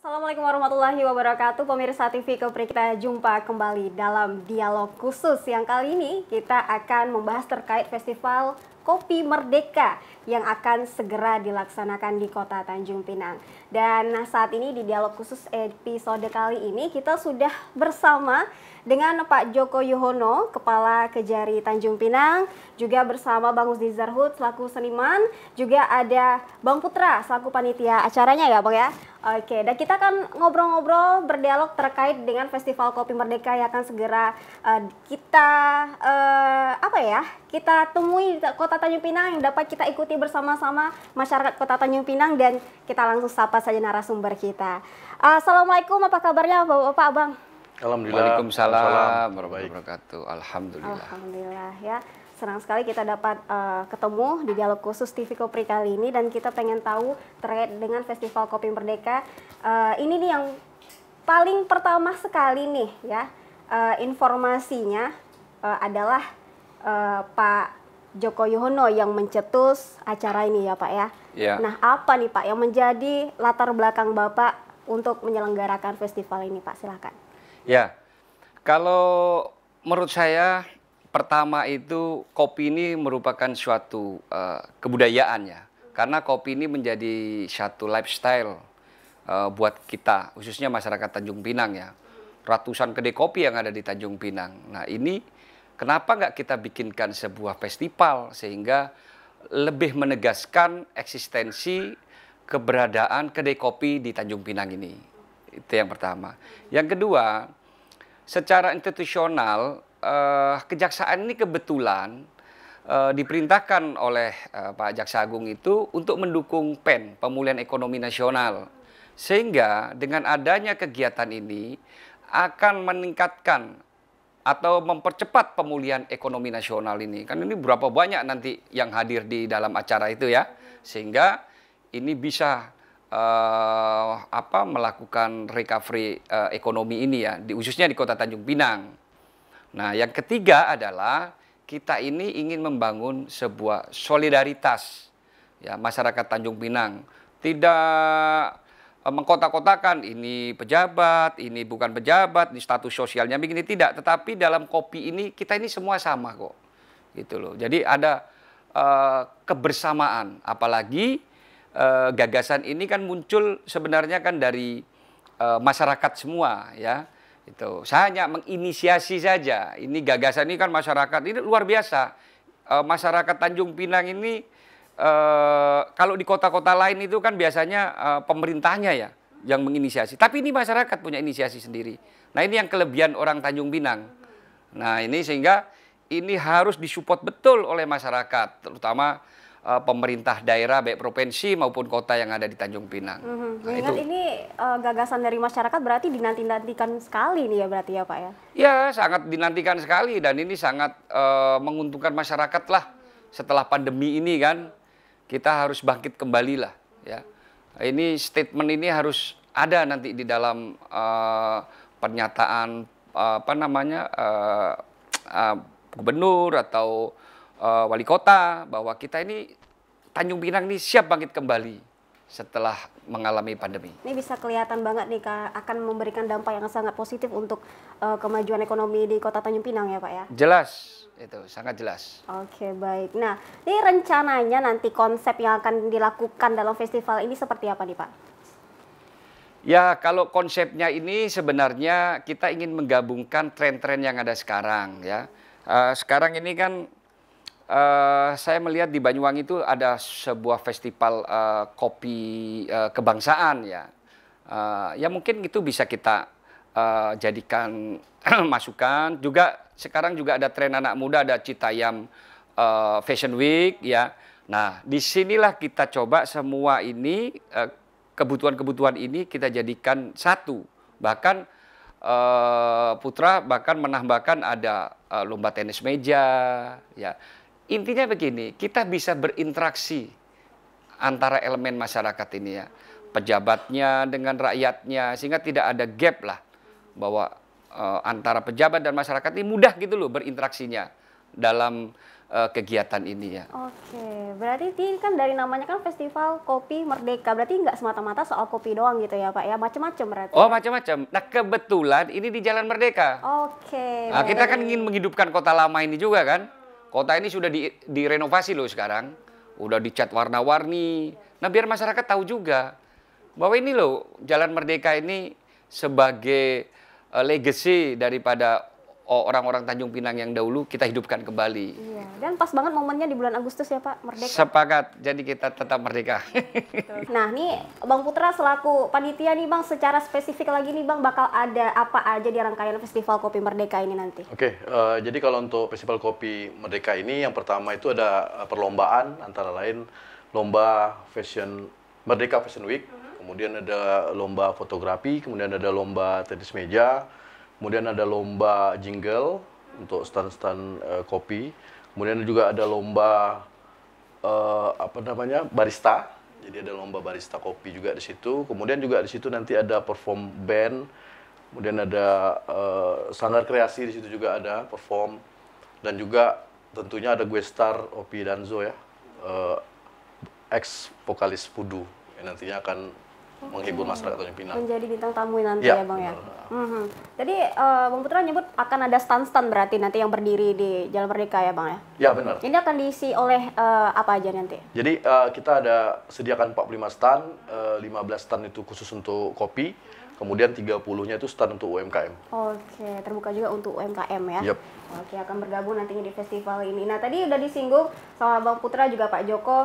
Assalamualaikum warahmatullahi wabarakatuh Pemirsa TV Kepri kita jumpa kembali dalam dialog khusus Yang kali ini kita akan membahas terkait festival Kopi Merdeka yang akan segera dilaksanakan di Kota Tanjung Pinang. Dan saat ini di dialog khusus episode kali ini kita sudah bersama dengan Pak Joko Yuhono, Kepala Kejari Tanjung Pinang, juga bersama Bang Husni Zarhut, selaku seniman, juga ada Bang Putra selaku panitia acaranya ya Bang ya. Oke, dan kita akan ngobrol-ngobrol berdialog terkait dengan Festival Kopi Merdeka yang akan segera uh, kita uh, apa ya? Kita temui di Kota Tanjung Pinang yang dapat kita ikuti bersama-sama masyarakat Kota Tanjung Pinang dan kita langsung sapa saja narasumber kita. Uh, Assalamualaikum, apa kabarnya Bapak-bapak, Abang? -bapak, Alhamdulillah. Waalaikumsalam warahmatullahi wabarakatuh. Alhamdulillah. Alhamdulillah ya. Senang sekali kita dapat uh, ketemu di dialog khusus TV Kopri kali ini dan kita pengen tahu terkait dengan Festival Kopi Merdeka. Uh, ini nih yang paling pertama sekali nih ya. Uh, informasinya uh, adalah uh, Pak Joko Yohono yang mencetus acara ini ya Pak ya. ya. Nah apa nih Pak yang menjadi latar belakang Bapak untuk menyelenggarakan festival ini Pak? Silahkan. Ya, kalau menurut saya pertama itu kopi ini merupakan suatu uh, kebudayaan ya. Karena kopi ini menjadi satu lifestyle uh, buat kita, khususnya masyarakat Tanjung Pinang ya. Ratusan kedai kopi yang ada di Tanjung Pinang. Nah ini kenapa nggak kita bikinkan sebuah festival sehingga lebih menegaskan eksistensi keberadaan kedai kopi di Tanjung Pinang ini. Itu yang pertama. Yang kedua, secara institusional eh, kejaksaan ini kebetulan eh, diperintahkan oleh eh, Pak Jaksa Agung itu untuk mendukung PEN, pemulihan ekonomi nasional. Sehingga dengan adanya kegiatan ini akan meningkatkan atau mempercepat pemulihan ekonomi nasional ini. Kan ini berapa banyak nanti yang hadir di dalam acara itu ya. Sehingga ini bisa uh, apa melakukan recovery uh, ekonomi ini ya, di, khususnya di Kota Tanjung Pinang. Nah, yang ketiga adalah kita ini ingin membangun sebuah solidaritas ya masyarakat Tanjung Pinang, tidak eh, mengkotak-kotakan ini pejabat, ini bukan pejabat, ini status sosialnya begini tidak, tetapi dalam kopi ini kita ini semua sama kok. Gitu loh. Jadi ada uh, kebersamaan apalagi uh, gagasan ini kan muncul sebenarnya kan dari uh, masyarakat semua ya itu saya hanya menginisiasi saja ini gagasan ini kan masyarakat ini luar biasa uh, masyarakat Tanjung Pinang ini kalau di kota-kota lain itu kan biasanya pemerintahnya ya yang menginisiasi tapi ini masyarakat punya inisiasi sendiri nah ini yang kelebihan orang Tanjung Pinang nah ini sehingga ini harus disupport betul oleh masyarakat terutama uh, pemerintah daerah baik provinsi maupun kota yang ada di Tanjung Pinang. Mm -hmm. nah, itu. ini uh, gagasan dari masyarakat berarti dinantikan sekali nih ya berarti ya Pak ya? Ya sangat dinantikan sekali dan ini sangat uh, menguntungkan masyarakat lah setelah pandemi ini kan kita harus bangkit kembali lah ya. Ini statement ini harus ada nanti di dalam uh, pernyataan uh, apa namanya uh, uh, gubernur atau uh, wali kota bahwa kita ini Tanjung Pinang ini siap bangkit kembali setelah mengalami pandemi. Ini bisa kelihatan banget nih Kak, akan memberikan dampak yang sangat positif untuk uh, kemajuan ekonomi di Kota Tanjung Pinang ya Pak ya? Jelas, itu sangat jelas. Oke baik, nah ini rencananya nanti konsep yang akan dilakukan dalam festival ini seperti apa nih Pak? Ya kalau konsepnya ini sebenarnya kita ingin menggabungkan tren-tren yang ada sekarang ya. Uh, sekarang ini kan Uh, saya melihat di Banyuwangi itu ada sebuah festival uh, kopi uh, kebangsaan ya. Uh, ya mungkin itu bisa kita uh, jadikan masukan. Juga sekarang juga ada tren anak muda, ada Citayam uh, Fashion Week ya. Nah disinilah kita coba semua ini kebutuhan-kebutuhan ini kita jadikan satu. Bahkan uh, Putra bahkan menambahkan ada uh, lomba tenis meja ya Intinya begini, kita bisa berinteraksi antara elemen masyarakat ini ya. Pejabatnya dengan rakyatnya, sehingga tidak ada gap lah. Bahwa e, antara pejabat dan masyarakat ini mudah gitu loh berinteraksinya dalam e, kegiatan ini ya. Oke, berarti ini kan dari namanya kan Festival Kopi Merdeka, berarti nggak semata-mata soal kopi doang gitu ya Pak ya, macam-macam berarti. Oh macam-macam. Nah kebetulan ini di Jalan Merdeka. Oke. Nah, kita kan ingin menghidupkan kota lama ini juga kan. Kota ini sudah direnovasi loh sekarang, udah dicat warna-warni. Nah biar masyarakat tahu juga bahwa ini loh Jalan Merdeka ini sebagai eh, legacy daripada orang-orang Tanjung Pinang yang dahulu kita hidupkan kembali. Iya. Dan pas banget momennya di bulan Agustus ya Pak, merdeka. Sepakat. Jadi kita tetap merdeka. Iya, nah, nih Bang Putra selaku panitia nih Bang, secara spesifik lagi nih Bang bakal ada apa aja di rangkaian Festival Kopi Merdeka ini nanti? Oke, uh, jadi kalau untuk Festival Kopi Merdeka ini yang pertama itu ada eh, perlombaan antara lain lomba fashion Merdeka Fashion Week, mm -hmm. kemudian ada lomba fotografi, kemudian ada lomba tenis meja, Kemudian ada lomba jingle untuk stand-stand uh, kopi. Kemudian juga ada lomba uh, apa namanya? barista. Jadi ada lomba barista kopi juga di situ. Kemudian juga di situ nanti ada perform band. Kemudian ada uh, sanggar kreasi di situ juga ada perform dan juga tentunya ada gue star Opi Danzo ya. Uh, ex vokalis Pudu yang nantinya akan menghibur masyarakat Tanjung Pinang. Menjadi bintang tamu nanti ya, ya Bang ya. Mm-hmm. Jadi uh, Bang Putra nyebut akan ada stand-stand berarti nanti yang berdiri di Jalan Merdeka ya Bang ya. Ya benar. Ini akan diisi oleh uh, apa aja nanti? Jadi uh, kita ada sediakan 45 stand, uh, 15 stand itu khusus untuk kopi Kemudian 30-nya itu stand untuk UMKM. Oke, terbuka juga untuk UMKM ya. Yep. Oke, akan bergabung nantinya di festival ini. Nah, tadi udah disinggung sama Bang Putra juga Pak Joko uh,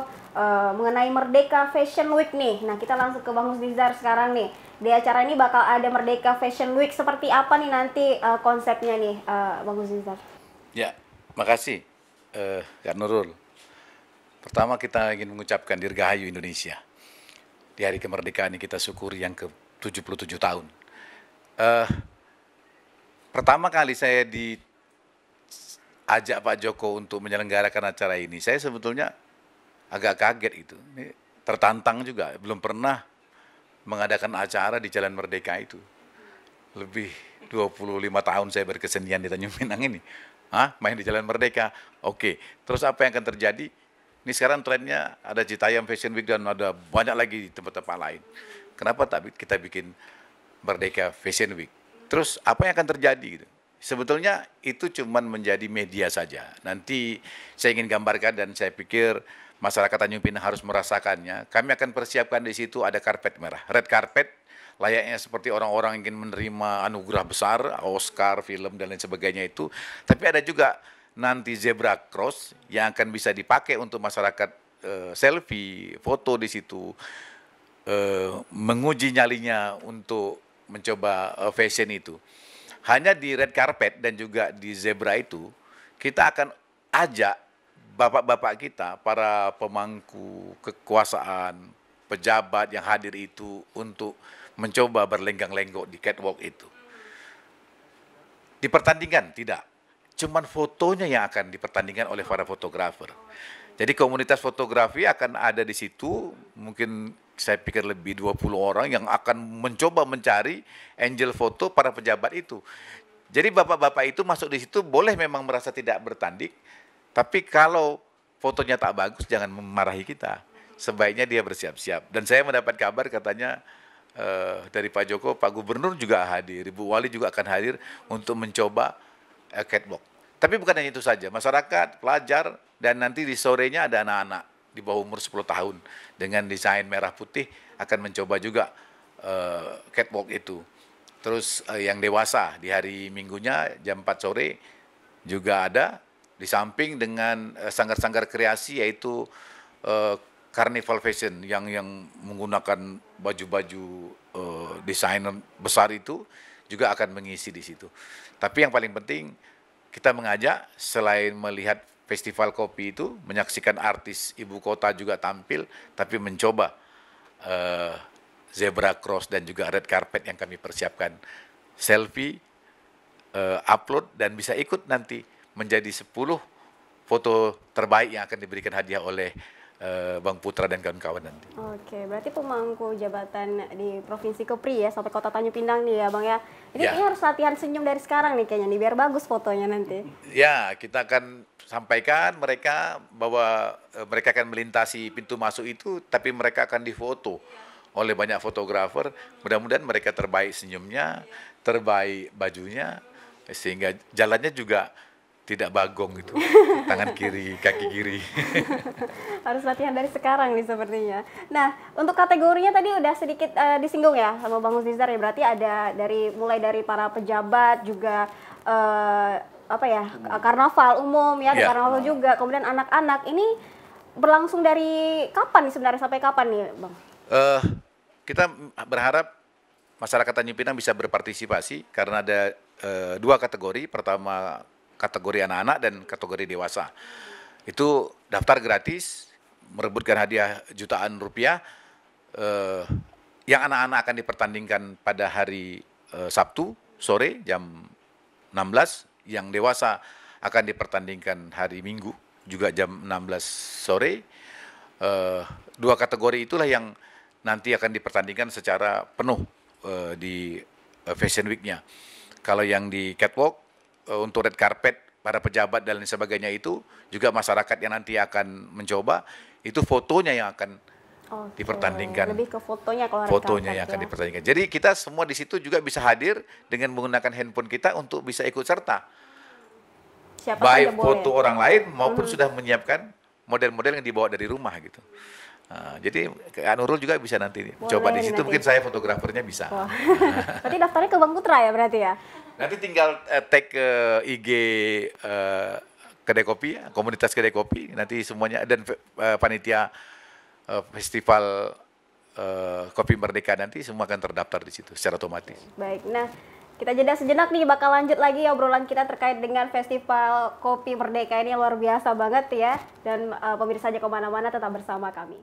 mengenai Merdeka Fashion Week nih. Nah, kita langsung ke Bang Husnizar sekarang nih. Di acara ini bakal ada Merdeka Fashion Week. Seperti apa nih nanti uh, konsepnya nih, uh, Bang Husnizar? Ya, makasih, uh, Kak Nurul. Pertama kita ingin mengucapkan Dirgahayu Indonesia. Di hari kemerdekaan ini kita syukuri yang ke 77 tahun. Uh, pertama kali saya diajak Pak Joko untuk menyelenggarakan acara ini, saya sebetulnya agak kaget itu. Ini tertantang juga, belum pernah mengadakan acara di Jalan Merdeka itu. Lebih 25 tahun saya berkesenian di Tanjung Pinang ini. Hah? Main di Jalan Merdeka. Oke, terus apa yang akan terjadi? Ini sekarang trennya ada Citayam Fashion Week dan ada banyak lagi di tempat-tempat lain. Kenapa tak kita bikin Merdeka Fashion Week? Terus apa yang akan terjadi gitu? Sebetulnya itu cuma menjadi media saja. Nanti saya ingin gambarkan dan saya pikir masyarakat Tanjung Pinang harus merasakannya. Kami akan persiapkan di situ ada karpet merah, red carpet layaknya seperti orang-orang ingin menerima anugerah besar, Oscar, film dan lain sebagainya itu. Tapi ada juga nanti zebra cross yang akan bisa dipakai untuk masyarakat eh, selfie, foto di situ uh, menguji nyalinya untuk mencoba uh, fashion itu. Hanya di red carpet dan juga di zebra itu kita akan ajak bapak-bapak kita, para pemangku kekuasaan, pejabat yang hadir itu untuk mencoba berlenggang lenggok di catwalk itu. Dipertandingkan? tidak, cuman fotonya yang akan dipertandingkan oleh para fotografer. Jadi komunitas fotografi akan ada di situ, mungkin saya pikir lebih 20 orang yang akan mencoba mencari angel foto para pejabat itu. Jadi bapak-bapak itu masuk di situ boleh memang merasa tidak bertanding, tapi kalau fotonya tak bagus jangan memarahi kita. Sebaiknya dia bersiap-siap. Dan saya mendapat kabar katanya eh, dari Pak Joko, Pak Gubernur juga hadir, Ibu Wali juga akan hadir untuk mencoba eh, catwalk. Tapi bukan hanya itu saja, masyarakat, pelajar, dan nanti di sorenya ada anak-anak di bawah umur 10 tahun dengan desain merah putih akan mencoba juga uh, catwalk itu. Terus uh, yang dewasa di hari Minggunya jam 4 sore juga ada di samping dengan eh, sanggar-sanggar uh, kreasi yaitu uh, Carnival Fashion yang yang menggunakan baju-baju uh, desainer besar itu juga akan mengisi di situ. Tapi yang paling penting kita mengajak selain melihat festival kopi itu menyaksikan artis ibu kota juga tampil tapi mencoba uh, zebra cross dan juga red carpet yang kami persiapkan selfie uh, upload dan bisa ikut nanti menjadi 10 foto terbaik yang akan diberikan hadiah oleh eh, Bang Putra dan kawan-kawan nanti. Oke, berarti pemangku jabatan di Provinsi Kepri ya sampai Kota Tanjung Pinang nih ya Bang ya. ya. Ini ya. harus latihan senyum dari sekarang nih kayaknya nih biar bagus fotonya nanti. Ya, kita akan sampaikan mereka bahwa eh, mereka akan melintasi pintu masuk itu, tapi mereka akan difoto oleh banyak fotografer. Mudah-mudahan mereka terbaik senyumnya, terbaik bajunya, sehingga jalannya juga tidak bagong gitu tangan kiri kaki kiri harus latihan dari sekarang nih sepertinya nah untuk kategorinya tadi udah sedikit uh, disinggung ya sama bang Uzdizar ya berarti ada dari mulai dari para pejabat juga uh, apa ya hmm. Eh, karnaval umum ya, ya. karnaval juga. Kemudian anak-anak ini berlangsung dari kapan sebenarnya sampai kapan nih, bang? Uh, kita berharap masyarakat Tanjung Pinang bisa berpartisipasi karena ada uh, dua kategori. Pertama kategori anak-anak dan kategori dewasa. Itu daftar gratis, merebutkan hadiah jutaan rupiah. Uh, yang anak-anak akan dipertandingkan pada hari uh, Sabtu sore jam 16 yang dewasa akan dipertandingkan hari Minggu juga jam 16 sore. Uh, dua kategori itulah yang nanti akan dipertandingkan secara penuh uh, di uh, Fashion Week-nya. Kalau yang di catwalk uh, untuk red carpet para pejabat dan lain sebagainya itu juga masyarakat yang nanti akan mencoba itu fotonya yang akan Oke. dipertandingkan. Lebih ke fotonya kalau fotonya yang akan ya. dipertandingkan. Jadi kita semua di situ juga bisa hadir dengan menggunakan handphone kita untuk bisa ikut serta. Siapa Baik foto boleh. orang lain maupun hmm. sudah menyiapkan model-model yang dibawa dari rumah gitu. Nah, jadi Kak Nurul juga bisa nanti Boleh, coba di situ mungkin saya fotografernya bisa. nanti daftarnya ke Bang Putra ya berarti ya. Nanti tinggal uh, tag ke uh, IG uh, kedai kopi ya, komunitas kedai kopi nanti semuanya dan uh, panitia Eh, festival uh, kopi merdeka nanti semua akan terdaftar di situ secara otomatis. Baik, nah kita jeda sejenak nih bakal lanjut lagi obrolan kita terkait dengan festival kopi merdeka ini luar biasa banget ya dan uh, pemirsa aja kemana-mana tetap bersama kami.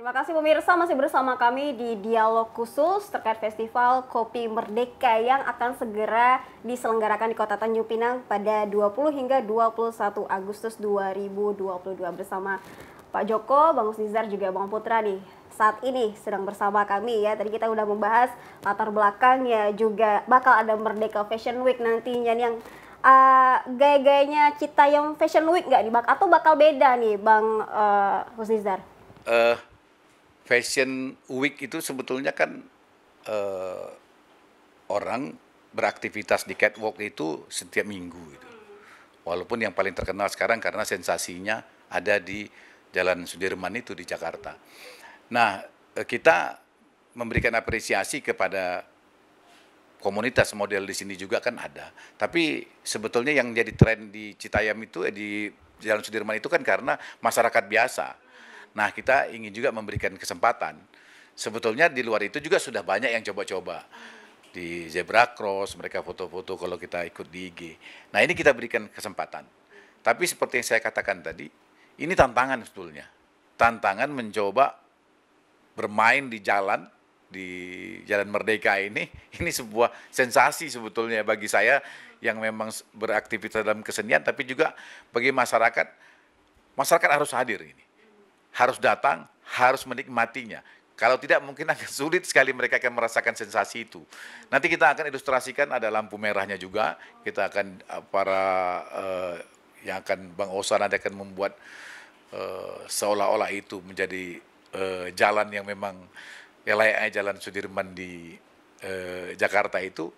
Terima kasih pemirsa masih bersama kami di dialog khusus terkait festival Kopi Merdeka yang akan segera diselenggarakan di Kota Tanjung Pinang pada 20 hingga 21 Agustus 2022 bersama Pak Joko, Bang Usnizar juga Bang Putra nih saat ini sedang bersama kami ya. Tadi kita udah membahas latar belakang ya juga bakal ada Merdeka Fashion Week nantinya nih yang uh, gaya-gayanya yang Fashion Week nggak nih atau bakal beda nih Bang uh, Husnizar? Uh, Fashion Week itu sebetulnya kan eh, orang beraktivitas di catwalk itu setiap minggu gitu. Walaupun yang paling terkenal sekarang karena sensasinya ada di Jalan Sudirman itu di Jakarta. Nah, eh, kita memberikan apresiasi kepada komunitas model di sini juga kan ada. Tapi sebetulnya yang jadi tren di Citayam itu eh, di Jalan Sudirman itu kan karena masyarakat biasa Nah kita ingin juga memberikan kesempatan. Sebetulnya di luar itu juga sudah banyak yang coba-coba di zebra cross mereka foto-foto kalau kita ikut di IG. Nah ini kita berikan kesempatan. Tapi seperti yang saya katakan tadi, ini tantangan sebetulnya. Tantangan mencoba bermain di jalan di Jalan Merdeka ini, ini sebuah sensasi sebetulnya bagi saya yang memang beraktivitas dalam kesenian, tapi juga bagi masyarakat, masyarakat harus hadir ini harus datang, harus menikmatinya. Kalau tidak mungkin akan sulit sekali mereka akan merasakan sensasi itu. Nanti kita akan ilustrasikan ada lampu merahnya juga. Kita akan eh, para eh, yang akan Bang Osa nanti akan membuat eh, seolah-olah itu menjadi eh, jalan yang memang ya layaknya jalan Sudirman di eh, Jakarta itu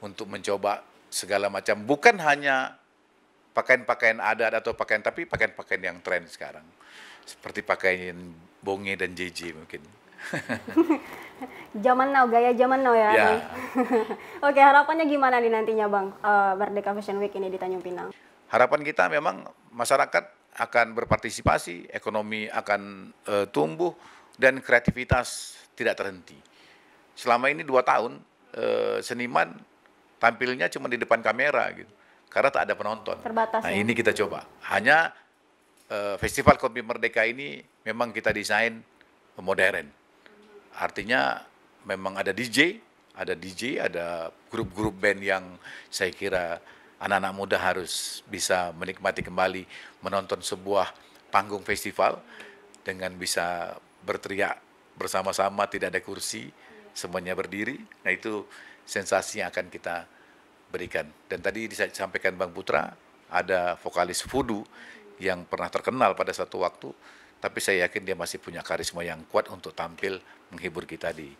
untuk mencoba segala macam bukan hanya pakaian-pakaian adat atau pakaian tapi pakaian-pakaian yang tren sekarang seperti pakaian Bonge dan JJ mungkin. zaman now, gaya zaman now ya. Yeah. Oke, harapannya gimana nih nantinya Bang uh, Fashion Week ini di Tanjung Pinang? Harapan kita memang masyarakat akan berpartisipasi, ekonomi akan uh, tumbuh, dan kreativitas tidak terhenti. Selama ini dua tahun uh, seniman tampilnya cuma di depan kamera gitu, karena tak ada penonton. Terbatas. Nah ya? ini kita coba, hanya Eh, festival Kopi Merdeka ini memang kita desain modern. Artinya memang ada DJ, ada DJ, ada grup-grup band yang saya kira anak-anak muda harus bisa menikmati kembali menonton sebuah panggung festival dengan bisa berteriak bersama-sama tidak ada kursi semuanya berdiri nah itu sensasi yang akan kita berikan dan tadi disampaikan Bang Putra ada vokalis Fudu yang pernah terkenal pada satu waktu, tapi saya yakin dia masih punya karisma yang kuat untuk tampil menghibur kita di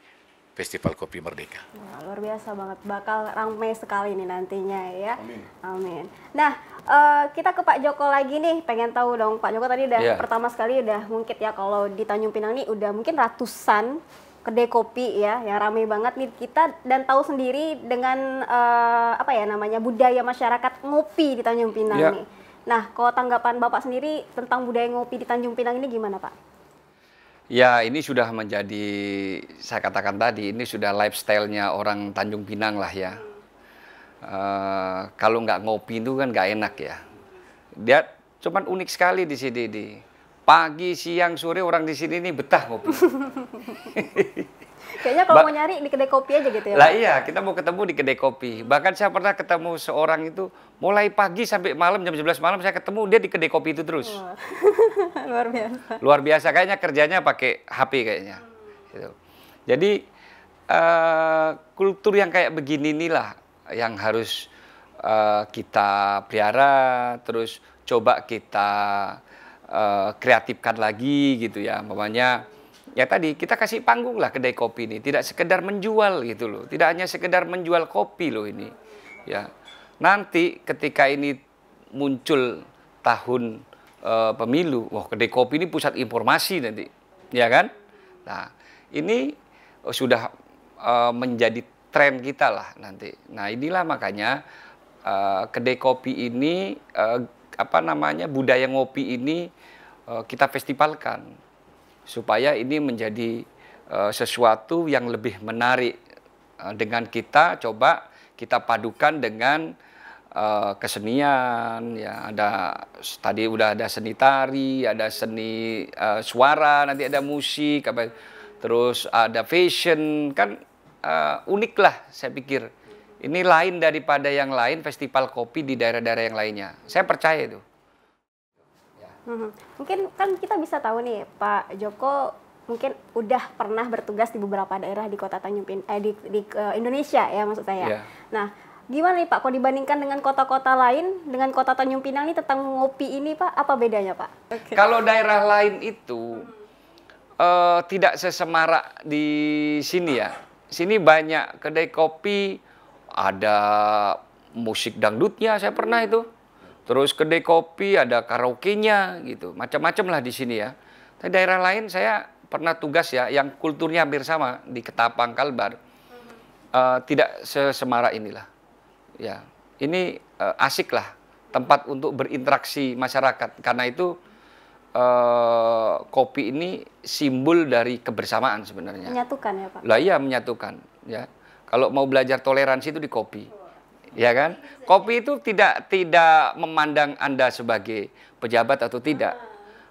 Festival Kopi Merdeka. Nah, luar biasa banget, bakal ramai sekali nih nantinya ya. Amin. Amin. Nah, uh, kita ke Pak Joko lagi nih, pengen tahu dong Pak Joko tadi udah yeah. pertama sekali udah mungkin ya kalau di Tanjung Pinang nih udah mungkin ratusan kedai kopi ya yang ramai banget nih kita dan tahu sendiri dengan uh, apa ya namanya budaya masyarakat ngopi di Tanjung Pinang yeah. nih Nah, kalau tanggapan Bapak sendiri tentang budaya ngopi di Tanjung Pinang ini gimana, Pak? Ya, ini sudah menjadi saya katakan tadi, ini sudah lifestyle-nya orang Tanjung Pinang lah ya. Uh, kalau nggak ngopi itu kan nggak enak ya. Dia cuma unik sekali di sini di pagi, siang, sore orang di sini ini betah ngopi. Kayaknya kalau mau nyari di kedai kopi aja gitu ya. Lah iya, kita mau ketemu di kedai kopi. Bahkan saya pernah ketemu seorang itu mulai pagi sampai malam jam 11 malam saya ketemu dia di kedai kopi itu terus. Oh. Luar biasa. Luar biasa kayaknya kerjanya pakai HP kayaknya. Gitu. Jadi uh, kultur yang kayak begini inilah yang harus uh, kita pelihara terus coba kita uh, kreatifkan lagi gitu ya. hmm ya tadi kita kasih panggung lah kedai kopi ini tidak sekedar menjual gitu loh tidak hanya sekedar menjual kopi loh ini ya nanti ketika ini muncul tahun e, pemilu wah kedai kopi ini pusat informasi nanti ya kan nah ini eh, sudah e, menjadi tren kita lah nanti nah inilah makanya e, kedai kopi ini e, apa namanya budaya ngopi ini e, kita festivalkan supaya ini menjadi uh, sesuatu yang lebih menarik uh, dengan kita coba kita padukan dengan uh, kesenian ya ada tadi udah ada seni tari ada seni uh, suara nanti ada musik apa terus ada fashion kan uh, unik lah saya pikir ini lain daripada yang lain festival kopi di daerah-daerah yang lainnya saya percaya itu Mhm. Mungkin kan kita bisa tahu nih Pak Joko mungkin udah pernah bertugas di beberapa daerah di kota Tanjung Pin eh, di, di uh, Indonesia ya maksud saya. Yeah. Nah, gimana nih Pak kalau dibandingkan dengan kota-kota lain dengan kota Tanjung Pinang ini tentang ngopi ini Pak apa bedanya Pak? Okay. Kalau daerah lain itu uh, tidak sesemarak di sini ya. Sini banyak kedai kopi, ada musik dangdutnya saya pernah itu Terus kedai kopi ada karaoke-nya gitu, macam-macam lah di sini ya. Tapi daerah lain saya pernah tugas ya, yang kulturnya hampir sama di Ketapang Kalbar, uh, tidak sesemara inilah. Ya, ini uh, asik lah tempat untuk berinteraksi masyarakat. Karena itu uh, kopi ini simbol dari kebersamaan sebenarnya. Menyatukan ya pak. Lah iya menyatukan ya. Kalau mau belajar toleransi itu di kopi ya kan? Kopi itu tidak tidak memandang Anda sebagai pejabat atau tidak.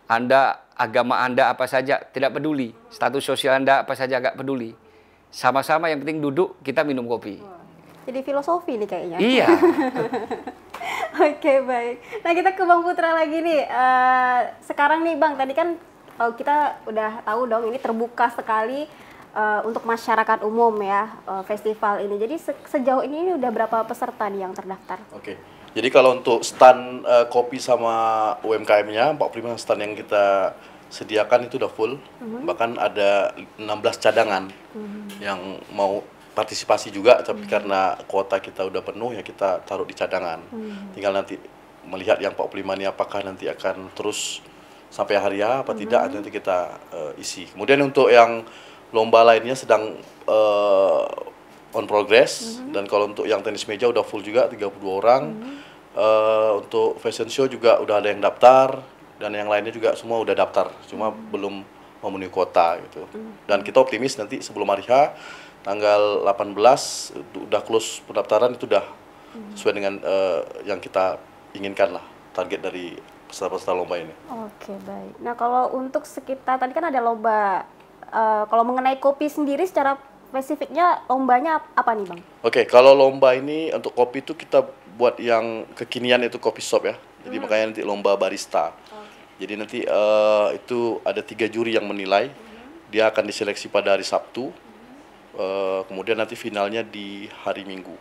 Anda agama Anda apa saja tidak peduli, status sosial Anda apa saja agak peduli. Sama-sama yang penting duduk kita minum kopi. Jadi filosofi nih kayaknya. Iya. Oke okay, baik. Nah kita ke Bang Putra lagi nih. Uh, sekarang nih Bang, tadi kan eh, kita udah tahu dong ini terbuka sekali uh, untuk masyarakat umum ya uh, festival ini. Jadi se sejauh ini, ini udah berapa peserta nih yang terdaftar? Oke. Okay. Jadi kalau untuk stand uh, kopi sama UMKM-nya 45 stand yang kita sediakan itu udah full. Uh mhm. -huh. Bahkan ada 16 cadangan uh mhm. -huh. yang mau partisipasi juga tapi mhm. karena kuota kita udah penuh ya kita taruh di cadangan. Uh -huh. Tinggal nanti melihat yang 45 ini apakah nanti akan terus sampai hari apa mm -hmm. tidak nanti kita uh, isi. Kemudian untuk yang lomba lainnya sedang uh, on progress mm -hmm. dan kalau untuk yang tenis meja udah full juga 32 orang. Mm -hmm. uh, untuk fashion show juga udah ada yang daftar dan yang lainnya juga semua udah daftar, cuma mm -hmm. belum memenuhi kuota gitu. Mm -hmm. Dan kita optimis nanti sebelum hari H tanggal 18 udah close pendaftaran itu udah mm-hmm. sesuai dengan uh, yang kita inginkan lah target dari peserta-peserta lomba ini. Oke, baik. Nah, kalau untuk sekitar tadi kan ada lomba Eh, kalau mengenai kopi sendiri secara spesifiknya lombanya apa nih bang? Oke, okay, kalau lomba ini untuk kopi itu kita buat yang kekinian itu kopi shop ya. Jadi hmm. makanya nanti lomba barista. Okay. Jadi nanti uh, itu ada tiga juri yang menilai. Hmm. Dia akan diseleksi pada hari Sabtu. Hmm. Uh, kemudian nanti finalnya di hari Minggu.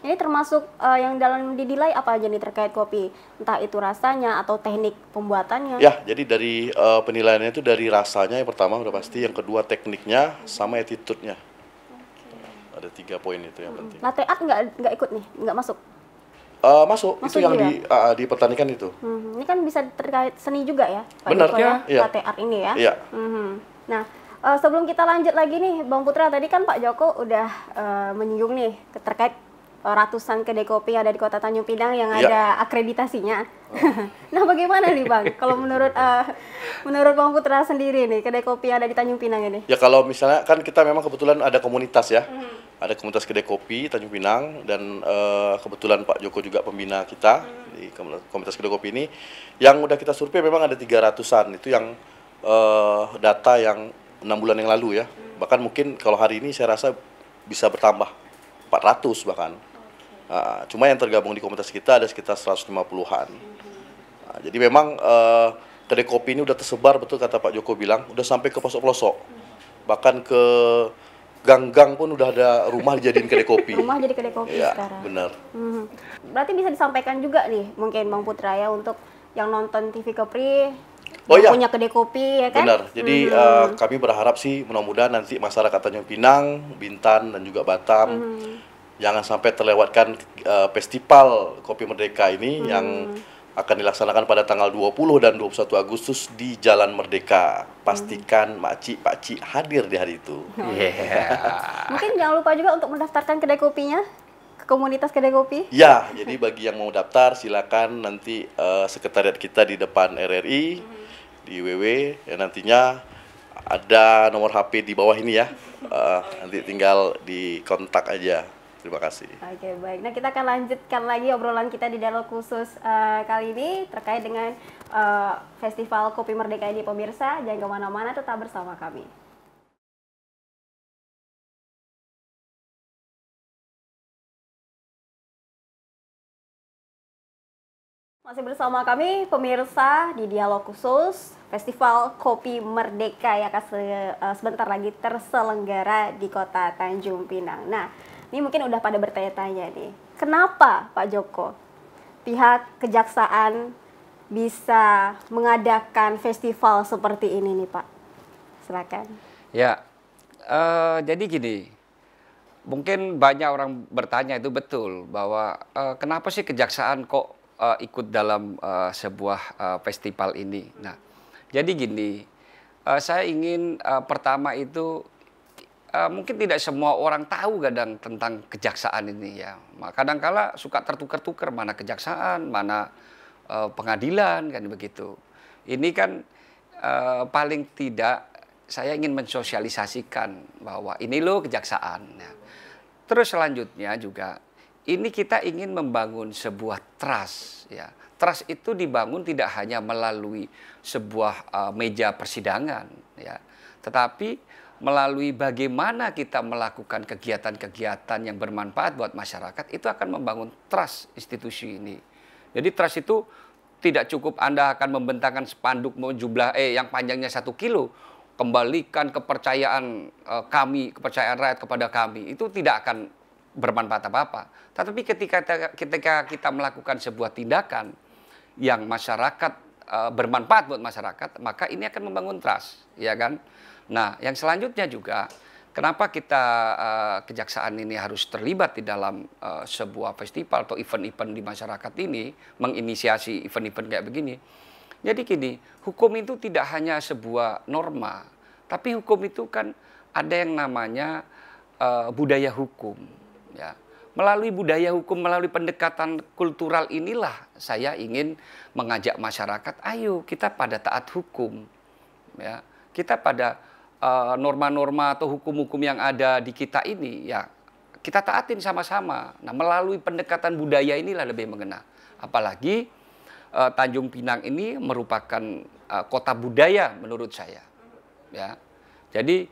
Ini termasuk uh, yang dalam didilai apa aja nih terkait kopi, entah itu rasanya atau teknik pembuatannya. Ya, jadi dari uh, penilaiannya itu dari rasanya yang pertama udah pasti, yang kedua tekniknya sama attitude-nya. Okay. Ada tiga poin itu yang hmm. penting. Latte art nggak nggak ikut nih, nggak masuk. Uh, eh, masuk, masuk itu yang di uh, ya? ah, ah, pertanikan itu. Hmm, ini kan bisa terkait seni juga ya, Benar ya? ya. Latte art ini ya. Iya. Hmm. Nah, uh, sebelum kita lanjut lagi nih, Bang Putra tadi kan Pak Joko udah uh, menyinggung nih terkait Eh, ratusan kedai kopi yang ada di Kota Tanjung Pinang yang ya. ada akreditasinya. Oh. nah, bagaimana nih Bang? kalau menurut uh, menurut Bang Putra sendiri nih kedai kopi yang ada di Tanjung Pinang ini? Ya kalau misalnya kan kita memang kebetulan ada komunitas ya. Hmm. Ada komunitas kedai kopi Tanjung Pinang dan uh, kebetulan Pak Joko juga pembina kita hmm. di komunitas kedai kopi ini yang udah kita survei memang ada tiga ratusan itu yang uh, data yang enam bulan yang lalu ya. Hmm. Bahkan mungkin kalau hari ini saya rasa bisa bertambah 400 bahkan Uh, cuma yang tergabung di komunitas kita ada sekitar 150-an. Nah, jadi memang uh, kedai kopi ini udah tersebar betul kata Pak Joko bilang, udah sampai ke pelosok-pelosok. Bahkan ke gang-gang pun udah ada rumah jadiin kedai kopi. rumah jadi kedai kopi ya, sekarang. Benar. Hmm. Berarti bisa disampaikan juga nih mungkin Bang Putra ya untuk yang nonton TV Kepri Oh iya. punya kedai kopi ya kan? Benar. Jadi hmm. uh, kami berharap sih mudah-mudahan nanti masyarakat Tanjung Pinang, Bintan dan juga Batam hmm jangan sampai terlewatkan uh, festival kopi merdeka ini hmm. yang akan dilaksanakan pada tanggal 20 dan 21 Agustus di Jalan Merdeka. Pastikan hmm. makcik hadir di hari itu. Yeah. Oh. Iya. Mungkin jangan lupa juga untuk mendaftarkan kedai kopinya ke komunitas kedai kopi. Ya, jadi bagi yang mau daftar silakan nanti uh, sekretariat kita di depan RRI hmm. di WW ya nantinya ada nomor HP di bawah ini ya. Uh, nanti tinggal di kontak aja. Terima kasih. Oke okay, baik. Nah kita akan lanjutkan lagi obrolan kita di dialog khusus uh, kali ini terkait dengan uh, Festival Kopi Merdeka ini pemirsa. Jangan kemana-mana, tetap bersama kami. Masih bersama kami pemirsa di dialog khusus Festival Kopi Merdeka yang akan eh, sebentar lagi terselenggara di Kota Tanjung Pinang. Nah, ini mungkin udah pada bertanya-tanya nih. Kenapa Pak Joko pihak kejaksaan bisa mengadakan festival seperti ini nih Pak? Silakan. Ya, uh, jadi gini, mungkin banyak orang bertanya itu betul bahwa uh, kenapa sih kejaksaan kok uh, ikut dalam uh, sebuah uh, festival ini. Nah, jadi gini, uh, saya ingin uh, pertama itu Eh, mungkin tidak semua orang tahu kadang tentang kejaksaan ini ya. Kadangkala suka tertukar-tukar mana kejaksaan, mana uh, pengadilan kan begitu. Ini kan uh, paling tidak saya ingin mensosialisasikan bahwa ini loh kejaksaan. Ya. Terus selanjutnya juga ini kita ingin membangun sebuah trust ya. Trust itu dibangun tidak hanya melalui sebuah uh, meja persidangan ya, tetapi melalui bagaimana kita melakukan kegiatan-kegiatan yang bermanfaat buat masyarakat itu akan membangun trust institusi ini. Jadi trust itu tidak cukup Anda akan membentangkan spanduk mau jumlah eh yang panjangnya satu kilo kembalikan kepercayaan eh, kami kepercayaan rakyat kepada kami itu tidak akan bermanfaat apa apa. Tetapi ketika ketika kita melakukan sebuah tindakan yang masyarakat eh, bermanfaat buat masyarakat maka ini akan membangun trust ya kan. Nah, yang selanjutnya juga kenapa kita uh, kejaksaan ini harus terlibat di dalam uh, sebuah festival atau event-event di masyarakat ini menginisiasi event-event kayak begini. Jadi gini, hukum itu tidak hanya sebuah norma, tapi hukum itu kan ada yang namanya uh, budaya hukum. Ya. Melalui budaya hukum, melalui pendekatan kultural inilah saya ingin mengajak masyarakat, ayo kita pada taat hukum, ya. kita pada Eh, norma-norma atau hukum-hukum yang ada di kita ini ya kita taatin sama-sama. Nah, melalui pendekatan budaya inilah lebih mengena. Apalagi uh, Tanjung Pinang ini merupakan uh, kota budaya menurut saya. Ya. Jadi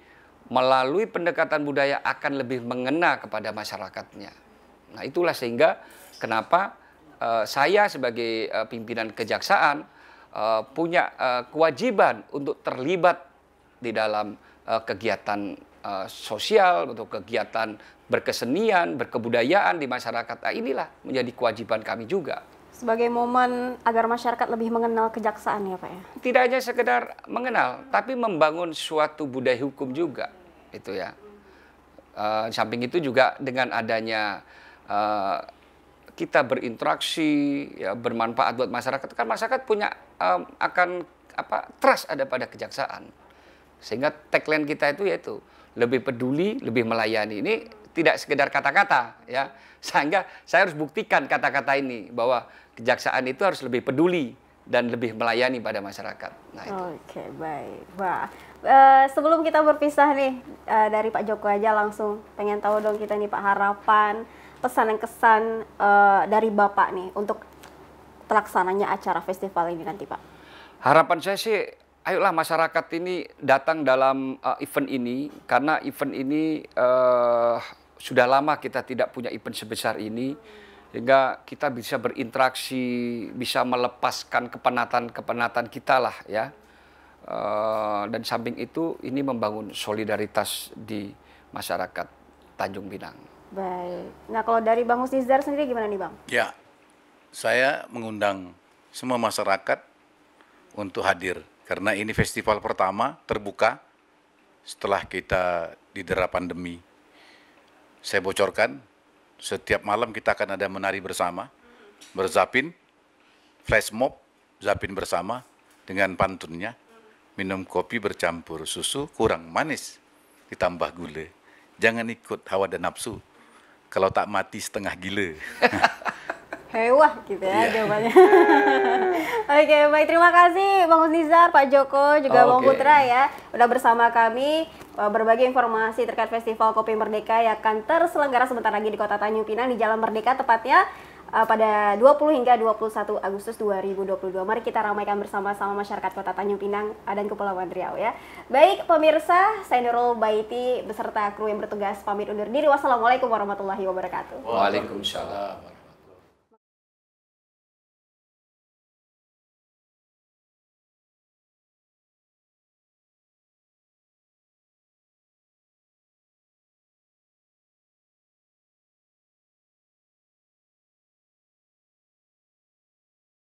melalui pendekatan budaya akan lebih mengena kepada masyarakatnya. Nah, itulah sehingga kenapa uh, saya sebagai uh, pimpinan kejaksaan uh, punya uh, kewajiban untuk terlibat di dalam uh, kegiatan uh, sosial atau kegiatan berkesenian, berkebudayaan di masyarakat. Nah, inilah menjadi kewajiban kami juga. Sebagai momen agar masyarakat lebih mengenal kejaksaan ya Pak ya? Tidak hanya sekedar mengenal, tapi membangun suatu budaya hukum juga. Itu ya. Uh, samping itu juga dengan adanya uh, kita berinteraksi, ya, bermanfaat buat masyarakat, kan masyarakat punya um, akan apa trust ada pada kejaksaan. Sehingga tagline kita itu yaitu lebih peduli, lebih melayani. Ini tidak sekedar kata-kata ya. Sehingga saya harus buktikan kata-kata ini bahwa kejaksaan itu harus lebih peduli dan lebih melayani pada masyarakat. Nah, itu. Oke, baik. Wah, E, sebelum kita berpisah nih e, dari Pak Joko aja langsung pengen tahu dong kita nih Pak harapan pesan dan kesan e, dari Bapak nih untuk pelaksananya acara festival ini nanti Pak. Harapan saya sih ayolah masyarakat ini datang dalam uh, event ini karena event ini uh, sudah lama kita tidak punya event sebesar ini sehingga kita bisa berinteraksi, bisa melepaskan kepenatan-kepenatan kita lah ya. Uh, dan samping itu ini membangun solidaritas di masyarakat Tanjung Pinang. Baik. Nah kalau dari Bang Husnizar sendiri gimana nih Bang? Ya, saya mengundang semua masyarakat untuk hadir karena ini festival pertama terbuka setelah kita didera pandemi. Saya bocorkan, setiap malam kita akan ada menari bersama, berzapin, flash mob, zapin bersama dengan pantunnya, minum kopi bercampur susu kurang manis, ditambah gula. Jangan ikut hawa dan nafsu, kalau tak mati setengah gila. hewah gitu ya yeah. jawabannya. Oke, okay, baik terima kasih Bang Nizar, Pak Joko, juga okay. Bang Putra ya udah bersama kami e, berbagi informasi terkait Festival Kopi Merdeka yang akan terselenggara sebentar lagi di Kota Tanjung Pinang di Jalan Merdeka tepatnya uh, pada 20 hingga 21 Agustus 2022. Mari kita ramaikan bersama-sama masyarakat Kota Tanjung Pinang dan Kepulauan Riau ya. Baik pemirsa, saya Nurul Baiti beserta kru yang bertugas pamit undur diri. Wassalamualaikum warahmatullahi wabarakatuh. Waalaikumsalam.